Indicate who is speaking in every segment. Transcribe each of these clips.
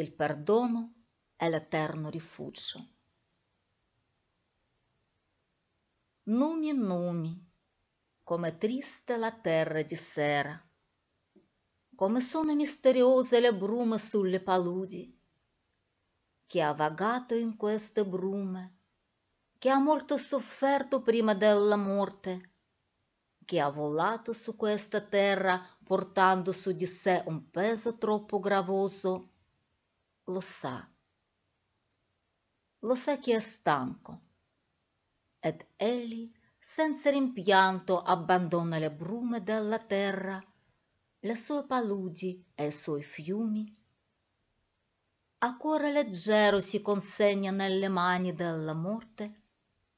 Speaker 1: Il perdono è l'eterno rifugio. Numi e numi, come triste la terra di sera, come sono misteriose le brume sulle paludi, chi ha vagato in queste brume, chi ha molto sofferto prima della morte, chi ha volato su questa terra portando su di sé un peso troppo gravoso, lo sa. Lo sa che è stanco. Ed egli, senza rimpianto, abbandona le brume della terra, le sue paludi e i suoi fiumi. A cuore leggero si consegna nelle mani della morte,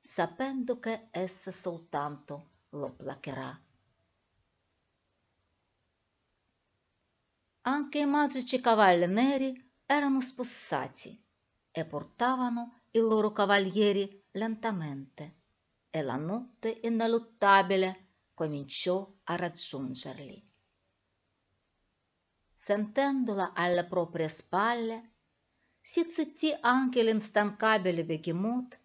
Speaker 1: sapendo che essa soltanto lo placherà. Anche i magici cavalli neri erano spossati e portavano i loro cavalieri lentamente e la notte ineluttabile cominciò a raggiungerli. Sentendola alle proprie spalle, si zittì anche l'instancabile behemoth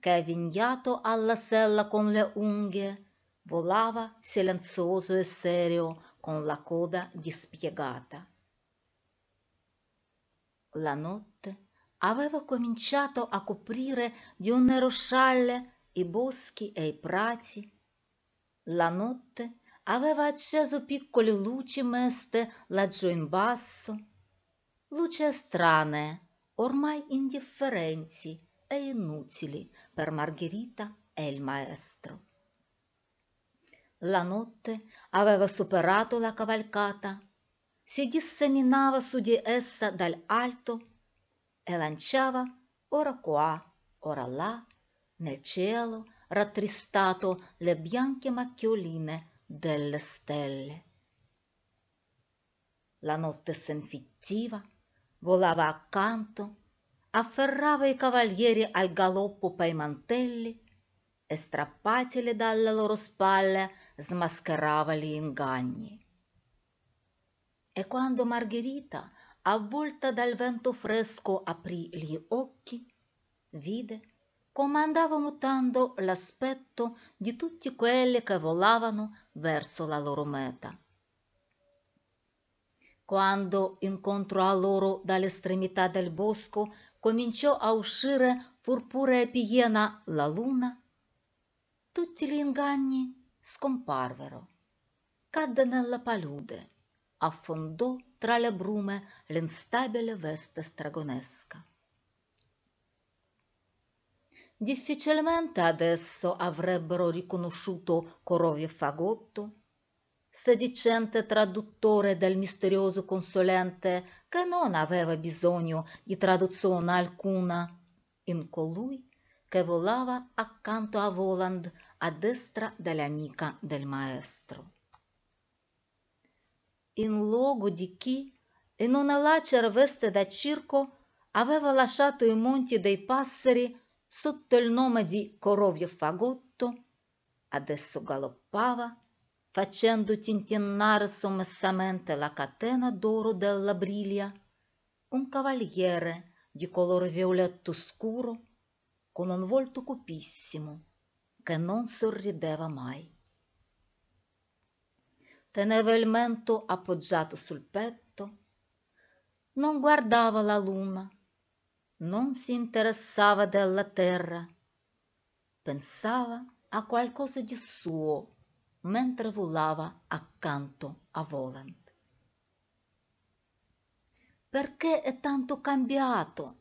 Speaker 1: che avvignato alla sella con le unghie volava silenzioso e serio con la coda dispiegata. La notte aveva cominciato a coprire di un nero scialle i boschi e i prati. La notte aveva acceso piccole luci meste laggiù in basso, luci strane, ormai indifferenti e inutili per Margherita e il maestro. La notte aveva superato la cavalcata si disseminava su di essa dall'alto e lanciava ora qua, ora là, nel cielo rattristato le bianche macchioline delle stelle. La notte s'infittiva, volava accanto, afferrava i cavalieri al galoppo pei mantelli e strappateli dalle loro spalle smascherava gli inganni. E quando Margherita, avvolta dal vento fresco, aprì gli occhi, vide come andava mutando l'aspetto di tutti quelli che volavano verso la loro meta. Quando incontro a loro dall'estremità del bosco cominciò a uscire purpurea piena la luna, tutti gli inganni scomparvero, cadde nella palude affondò tra le brume l'instabile veste stragonesca. Difficilmente adesso avrebbero riconosciuto Corovio Fagotto, sedicente traduttore del misterioso consulente che non aveva bisogno di traduzione alcuna, in colui che volava accanto a Voland a destra dell'amica del maestro in luogo di chi, in una lacera veste da circo, aveva lasciato i monti dei passeri sotto il nome di Corovio Fagotto, adesso galoppava, facendo tintinnare sommessamente la catena d'oro della briglia, un cavaliere di color violetto scuro, con un volto cupissimo, che non sorrideva mai teneva il mento appoggiato sul petto, non guardava la luna, non si interessava della terra, pensava a qualcosa di suo mentre volava accanto a Voland. Perché è tanto cambiato?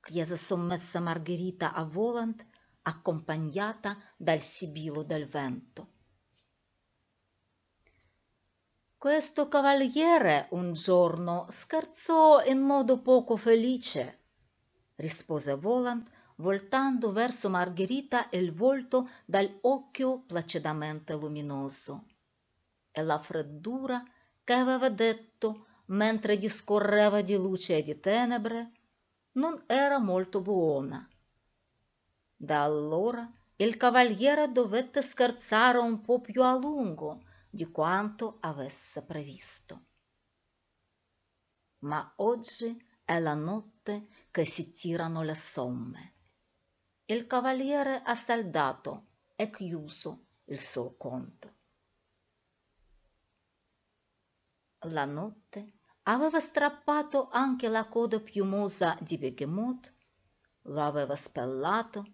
Speaker 1: chiese sommessa Margherita a Voland, accompagnata dal sibilo del vento. Questo cavaliere un giorno scherzò in modo poco felice, rispose Voland voltando verso Margherita il volto dall'occhio placidamente luminoso. E la freddura che aveva detto mentre discorreva di luce e di tenebre non era molto buona. Da allora il cavaliere dovette scherzare un po' più a lungo, di quanto avesse previsto. Ma oggi è la notte che si tirano le somme. Il cavaliere ha saldato e chiuso il suo conto. La notte aveva strappato anche la coda piumosa di Behemoth, lo aveva spellato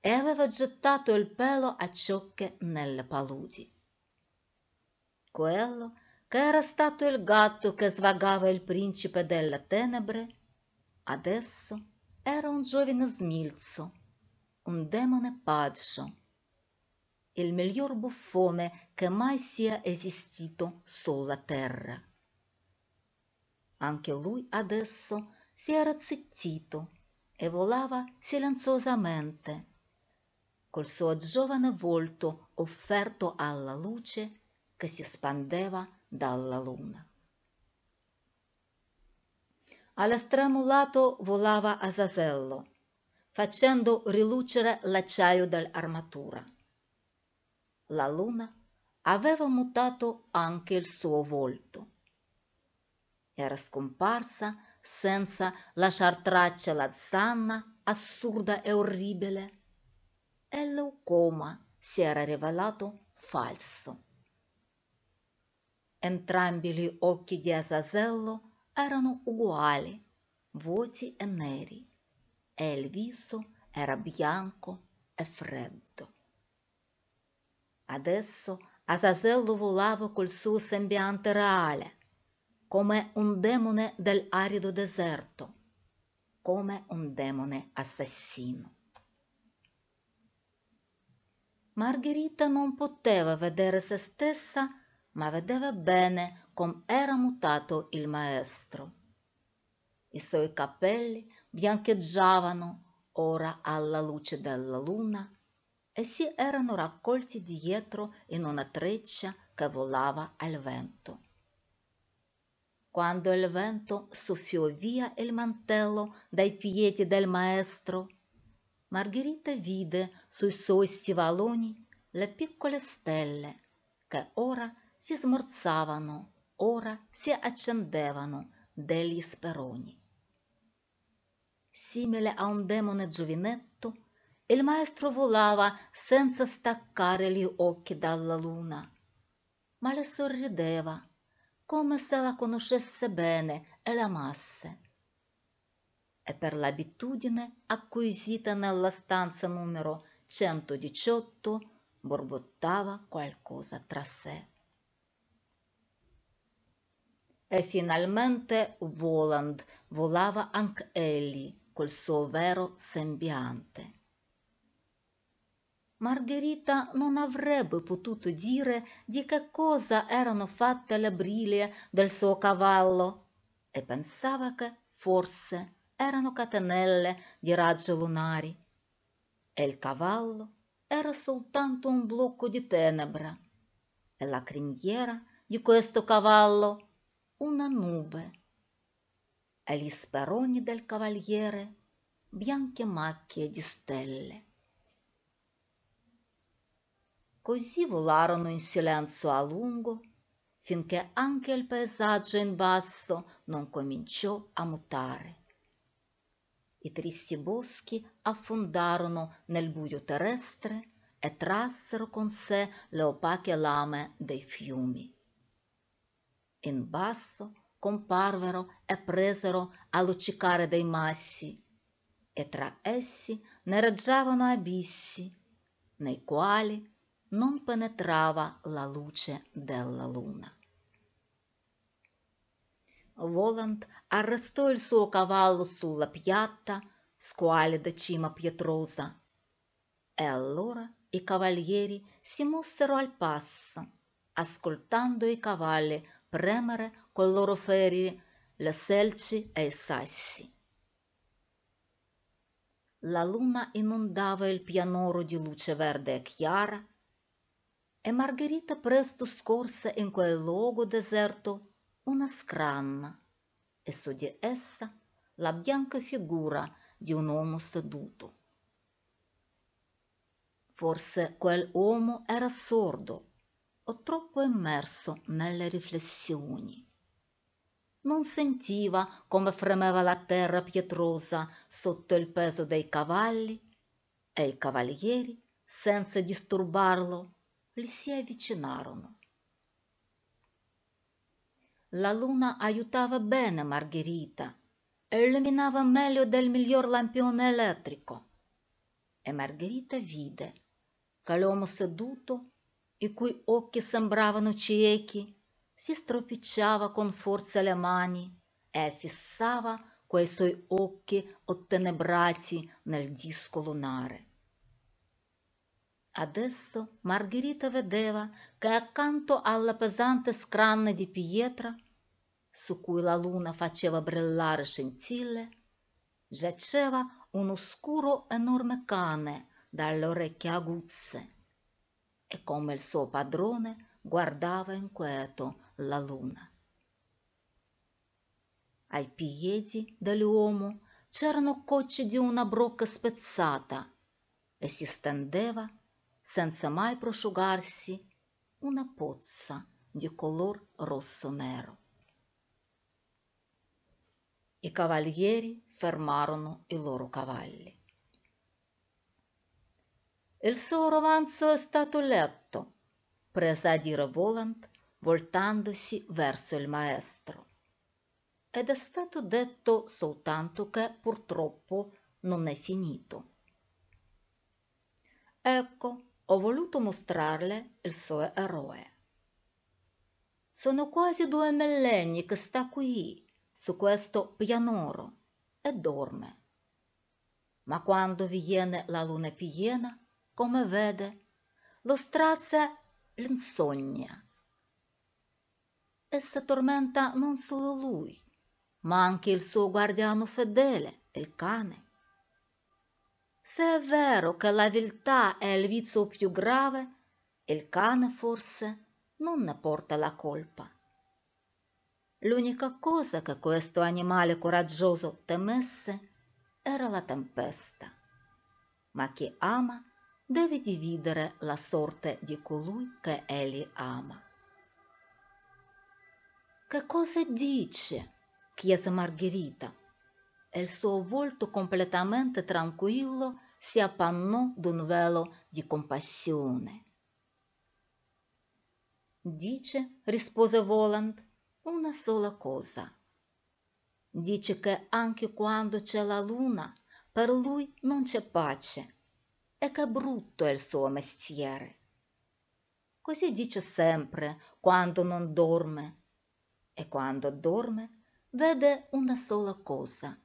Speaker 1: e aveva gettato il pelo a ciocche nelle paludi quello che era stato il gatto che svagava il principe delle tenebre, adesso era un giovane smilzo, un demone pazzo, il miglior buffone che mai sia esistito sulla terra. Anche lui adesso si era zittito e volava silenziosamente, col suo giovane volto offerto alla luce che si espandeva dalla luna. All'estremo lato volava Azazello, facendo rilucere l'acciaio dell'armatura. La luna aveva mutato anche il suo volto. Era scomparsa senza lasciar traccia la zanna assurda e orribile. E il glaucoma si era rivelato falso. Entrambi gli occhi di Azazello erano uguali, vuoti e neri, e il viso era bianco e freddo. Adesso Azazello volava col suo sembiante reale, come un demone dell'arido deserto, come un demone assassino. Margherita non poteva vedere se stessa ma vedeva bene com'era mutato il maestro. I suoi capelli biancheggiavano ora alla luce della luna e si erano raccolti dietro in una treccia che volava al vento. Quando il vento soffiò via il mantello dai piedi del maestro, Margherita vide sui suoi stivaloni le piccole stelle che ora si smorzavano, ora si accendevano degli speroni. Simile a un demone giovinetto, il maestro volava senza staccare gli occhi dalla luna, ma le sorrideva come se la conoscesse bene e l'amasse. E per l'abitudine acquisita nella stanza numero 118 borbottava qualcosa tra sé. E finalmente Voland volava anche egli col suo vero sembiante. Margherita non avrebbe potuto dire di che cosa erano fatte le briglie del suo cavallo e pensava che forse erano catenelle di raggi lunari e il cavallo era soltanto un blocco di tenebra e la criniera di questo cavallo una nube. Gli speroni del cavaliere bianche macchie di stelle. Così volarono in silenzio a lungo, finché anche il paesaggio in basso non cominciò a mutare. I tristi boschi affondarono nel buio terrestre e trassero con sé le opache lame dei fiumi. In basso comparvero e presero a luccicare dei massi, e tra essi nereggiavano abissi, nei quali non penetrava la luce della luna. Voland arrestò il suo cavallo sulla piatta squalida cima pietrosa, e allora i cavalieri si mossero al passo, ascoltando i cavalli premere col loro ferie le selci e i sassi. La luna inondava il pianoro di luce verde e chiara e Margherita presto scorse in quel luogo deserto una scranna e su di essa la bianca figura di un uomo seduto. Forse quell'uomo era sordo o troppo immerso nelle riflessioni. Non sentiva come fremeva la terra pietrosa sotto il peso dei cavalli e i cavalieri, senza disturbarlo, gli si avvicinarono. La luna aiutava bene Margherita e illuminava meglio del miglior lampione elettrico. E Margherita vide che l'uomo seduto i cui occhi sembravano ciechi, si stropicciava con forza le mani e fissava quei suoi occhi ottenebrati nel disco lunare. Adesso Margherita vedeva che accanto alla pesante scranna di pietra, su cui la luna faceva brillare scintille, giaceva un oscuro enorme cane dalle orecchie aguzze e come il suo padrone guardava inquieto la luna. Ai piedi dell'uomo c'erano cocci di una brocca spezzata e si stendeva, senza mai prosciugarsi, una pozza di color rosso-nero. I cavalieri fermarono i loro cavalli. Il suo romanzo è stato letto, prese a dire Voland voltandosi verso il maestro. Ed è stato detto soltanto che purtroppo non è finito. Ecco, ho voluto mostrarle il suo eroe. Sono quasi due millenni che sta qui, su questo pianoro, e dorme. Ma quando viene la luna piena, come vede, lo strazia l'insonnia. Essa tormenta non solo lui, ma anche il suo guardiano fedele, il cane. Se è vero che la viltà è il vizio più grave, il cane forse non ne porta la colpa. L'unica cosa che questo animale coraggioso temesse era la tempesta, ma chi ama deve dividere la sorte di colui che egli ama. Che cosa dice? chiese Margherita e il suo volto completamente tranquillo si appannò d'un velo di compassione. Dice, rispose Voland, una sola cosa. Dice che anche quando c'è la luna, per lui non c'è pace e che brutto è il suo mestiere. Così dice sempre quando non dorme e quando dorme vede una sola cosa,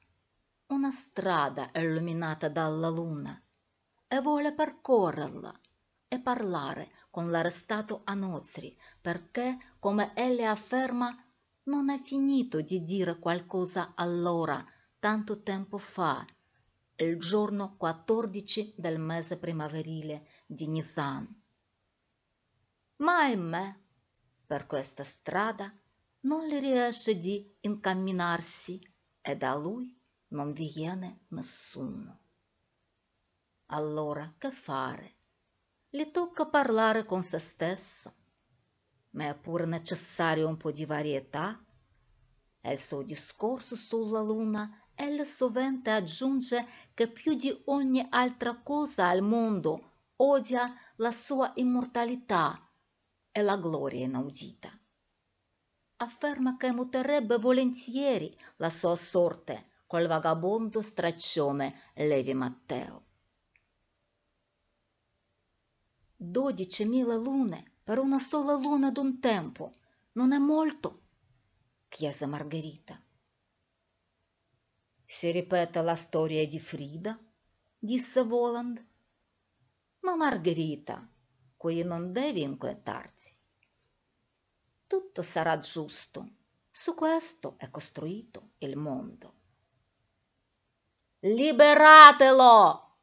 Speaker 1: una strada illuminata dalla luna e vuole percorrerla e parlare con l'arrestato a Nozri perché, come egli afferma, non ha finito di dire qualcosa allora, tanto tempo fa, il giorno 14 del mese primaverile di Nisan. Ma ahimè, per questa strada non le riesce di incamminarsi e da lui non viene nessuno. Allora che fare? Le tocca parlare con se stesso, ma è pure necessario un po' di varietà e il suo discorso sulla luna El sovente aggiunge che più di ogni altra cosa al mondo odia la sua immortalità e la gloria inaudita. Afferma che muterebbe volentieri la sua sorte col vagabondo straccione Levi Matteo. 12.000 lune per una sola luna d'un tempo non è molto? chiese Margherita. Si ripete la storia di Frida? disse Voland. Ma Margherita, qui non devi inquietarti. Tutto sarà giusto. Su questo è costruito il mondo. Liberatelo!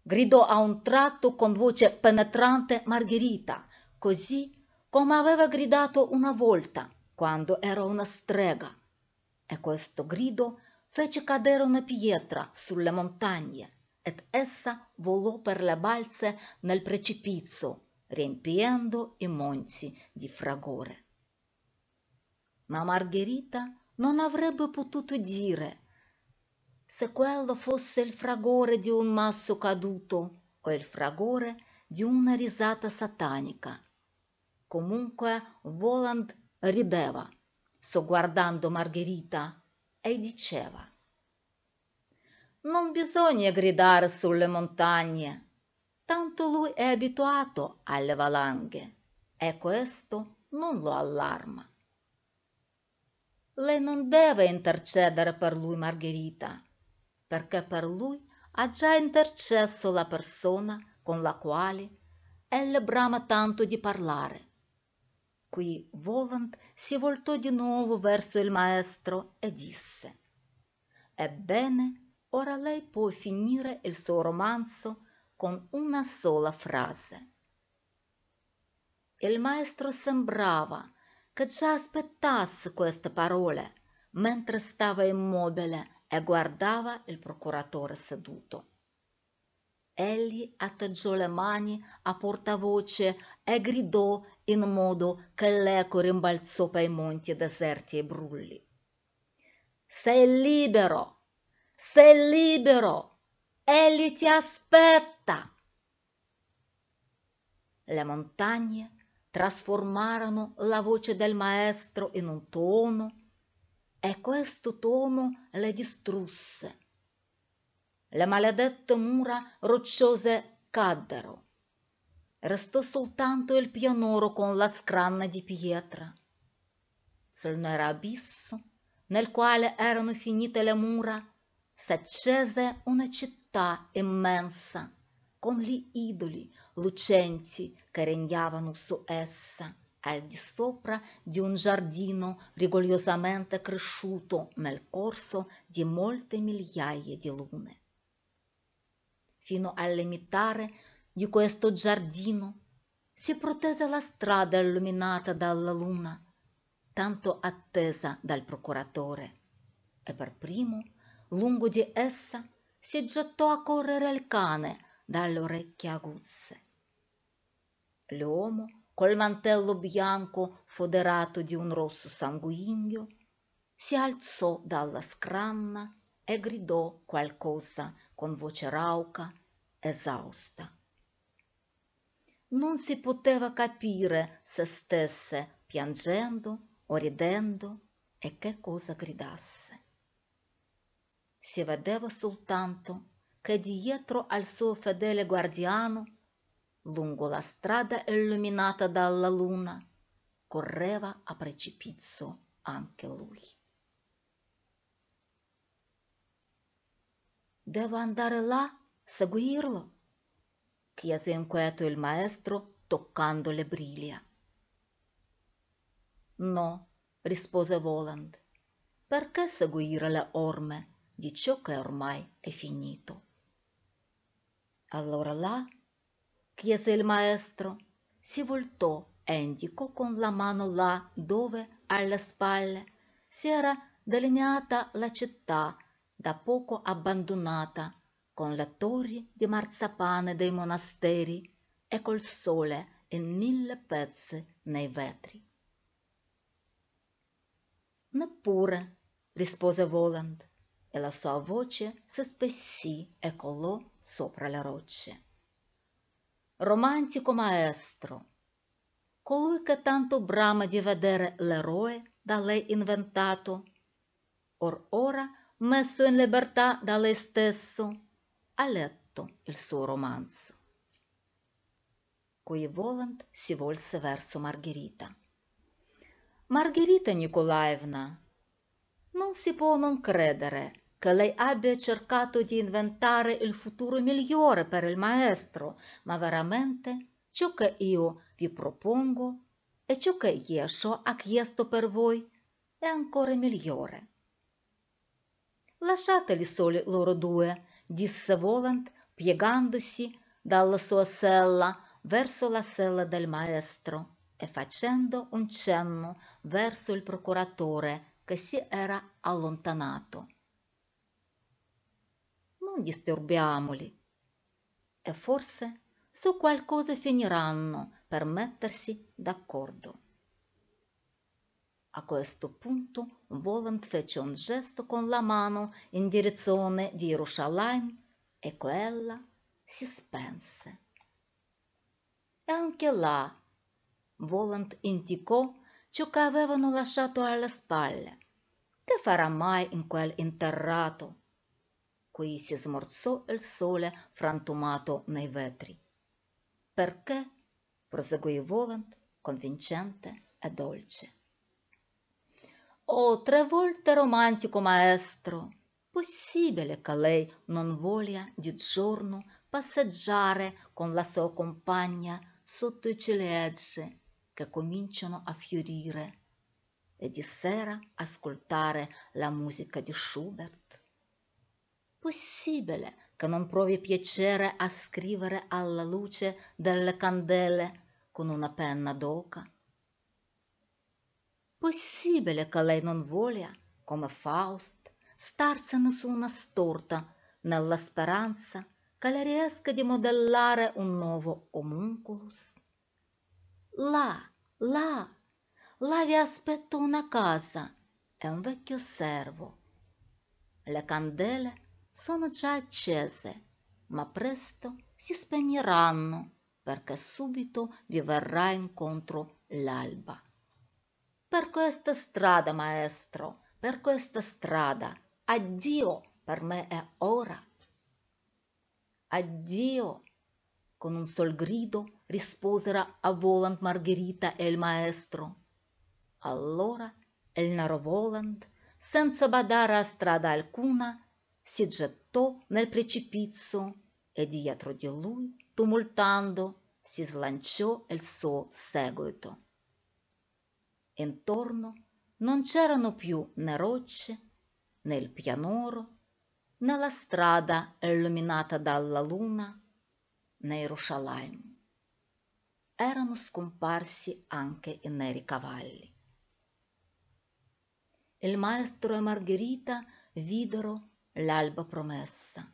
Speaker 1: gridò a un tratto con voce penetrante Margherita, così come aveva gridato una volta quando era una strega. E questo grido fece cadere una pietra sulle montagne ed essa volò per le balze nel precipizio, riempiendo i monti di fragore. Ma Margherita non avrebbe potuto dire se quello fosse il fragore di un masso caduto o il fragore di una risata satanica. Comunque Voland rideva, sogguardando Margherita e diceva non bisogna gridare sulle montagne, tanto lui è abituato alle valanghe e questo non lo allarma. Lei non deve intercedere per lui Margherita, perché per lui ha già intercesso la persona con la quale ella brama tanto di parlare. Qui Volant si voltò di nuovo verso il maestro e disse Ebbene, ora lei può finire il suo romanzo con una sola frase. Il maestro sembrava che già aspettasse queste parole mentre stava immobile e guardava il procuratore seduto. Egli atteggiò le mani a portavoce e gridò in modo che l'eco rimbalzò per i monti deserti e brulli. Sei libero! Sei libero! Egli ti aspetta! Le montagne trasformarono la voce del maestro in un tono e questo tono le distrusse le maledette mura rocciose caddero. Restò soltanto il pianoro con la scranna di pietra. Sul nero abisso, nel quale erano finite le mura, s'accese una città immensa, con gli idoli lucenti che regnavano su essa al di sopra di un giardino rigogliosamente cresciuto nel corso di molte migliaia di lune fino al limitare di questo giardino si protese la strada illuminata dalla luna, tanto attesa dal procuratore. E per primo, lungo di essa, si gettò a correre il cane dalle orecchie aguzze. L'uomo, col mantello bianco foderato di un rosso sanguigno, si alzò dalla scranna e gridò qualcosa con voce rauca esausta. Non si poteva capire se stesse piangendo o ridendo e che cosa gridasse. Si vedeva soltanto che dietro al suo fedele guardiano, lungo la strada illuminata dalla luna, correva a precipizio anche lui. Devo andare là Seguirlo? chiese inquieto il maestro toccando le briglia. No, rispose Voland, perché seguire le orme di ciò che ormai è finito? Allora là, chiese il maestro, si voltò e indicò con la mano là dove, alle spalle, si era delineata la città da poco abbandonata con le torri di marzapane dei monasteri e col sole in mille pezzi nei vetri. Neppure, rispose Voland, e la sua voce si spessì e colò sopra le rocce. Romantico maestro, colui che tanto brama di vedere l'eroe da lei inventato, or ora messo in libertà da lei stesso, ha letto il suo romanzo. Коеволанд si volse verso Margherita. Margherita Nikolaevna, non si può non credere che lei abbia cercato di inventare il futuro migliore per il maestro, ma veramente ciò che io vi propongo e ciò che Yeshua ha chiesto per voi è ancora migliore. Lasciateli soli loro due disse Volant piegandosi dalla sua sella verso la sella del maestro e facendo un cenno verso il procuratore che si era allontanato. Non disturbiamoli. E forse su qualcosa finiranno per mettersi d'accordo. A questo punto Voland fece un gesto con la mano in direzione di Jerusalemme e quella si spense. E anche là Voland indicò ciò che avevano lasciato alle spalle. Che farà mai in quel interrato? Qui si smorzò il sole frantumato nei vetri. Perché? proseguì Voland, convincente e dolce. Oh, tre volte romantico maestro! Possibile che lei non voglia di giorno passeggiare con la sua compagna sotto i ciliegie che cominciano a fiorire e di sera ascoltare la musica di Schubert? Possibile che non provi piacere a scrivere alla luce delle candele con una penna d'oca? Possibile che lei non voglia, come Faust, starsene su una storta nella speranza che le riesca di modellare un nuovo homunculus? Là, là, là vi aspetta una casa e un vecchio servo. Le candele sono già accese, ma presto si spegneranno perché subito vi verrà incontro l'alba. Per questa strada, maestro, per questa strada, addio, per me è ora. Addio. Con un sol grido risposero a Voland Margherita e il maestro. Allora il nero senza badare a strada alcuna, si gettò nel precipizio e dietro di lui, tumultando, si slanciò il suo seguito e intorno non c'erano più né rocce né il pianoro né la strada illuminata dalla luna né Yerushalayim. Erano scomparsi anche i neri cavalli. Il maestro e Margherita videro l'alba promessa.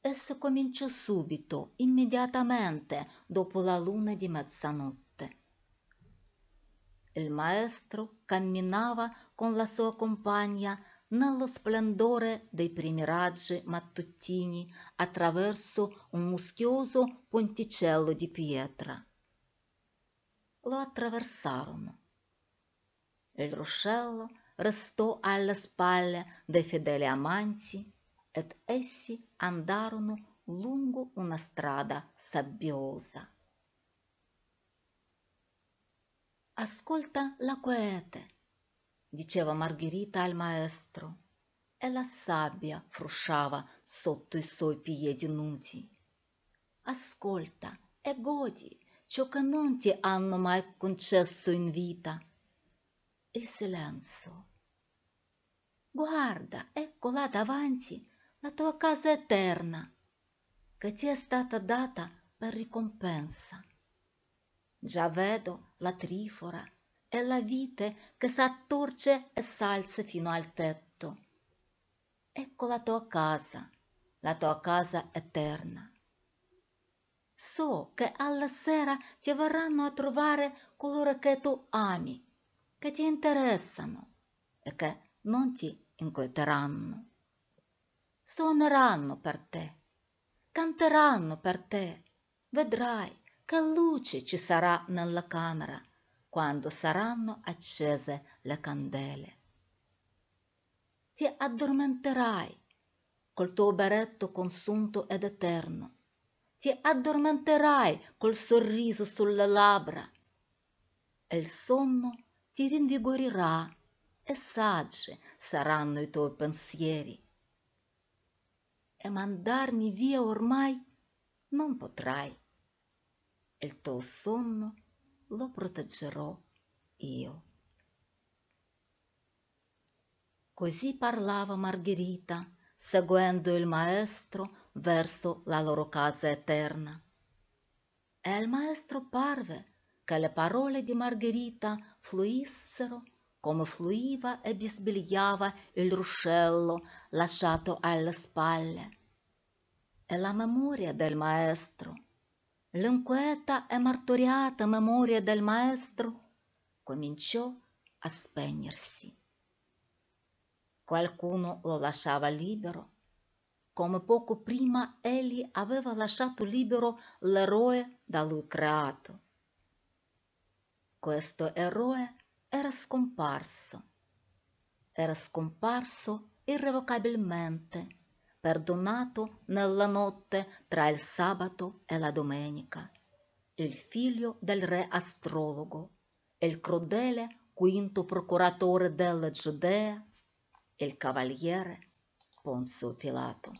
Speaker 1: Essa cominciò subito, immediatamente, dopo la luna di mezzanotte. Il maestro camminava con la sua compagna nello splendore dei primi raggi mattutini attraverso un muschioso ponticello di pietra. Lo attraversarono. Il ruscello restò alle spalle dei fedeli amanti ed essi andarono lungo una strada sabbiosa. Ascolta la coete, diceva Margherita al maestro, e la sabbia frusciava sotto i suoi piedi nudi. Ascolta e godi ciò che non ti hanno mai concesso in vita. Il silenzio. Guarda, ecco là davanti la tua casa eterna, che ti è stata data per ricompensa. Già vedo la trifora e la vite che s'attorce e salza fino al tetto. Ecco la tua casa, la tua casa eterna. So che alla sera ti verranno a trovare coloro che tu ami, che ti interessano e che non ti inquieteranno. Suoneranno per te, canteranno per te, vedrai che luce ci sarà nella camera quando saranno accese le candele. Ti addormenterai col tuo berretto consunto ed eterno, ti addormenterai col sorriso sulle labbra e il sonno ti rinvigorirà e saggi saranno i tuoi pensieri. E mandarmi via ormai non potrai e il tuo sonno lo proteggerò io. Così parlava Margherita, seguendo il maestro verso la loro casa eterna. E al maestro parve che le parole di Margherita fluissero come fluiva e bisbigliava il ruscello lasciato alle spalle. E la memoria del maestro l'inquieta e martoriata memoria del maestro cominciò a spegnersi. Qualcuno lo lasciava libero, come poco prima egli aveva lasciato libero l'eroe da lui creato. Questo eroe era scomparso, era scomparso irrevocabilmente perdonato nella notte tra il sabato e la domenica, il figlio del re astrologo, il crudele quinto procuratore della Giudea, il cavaliere Ponzio Pilato.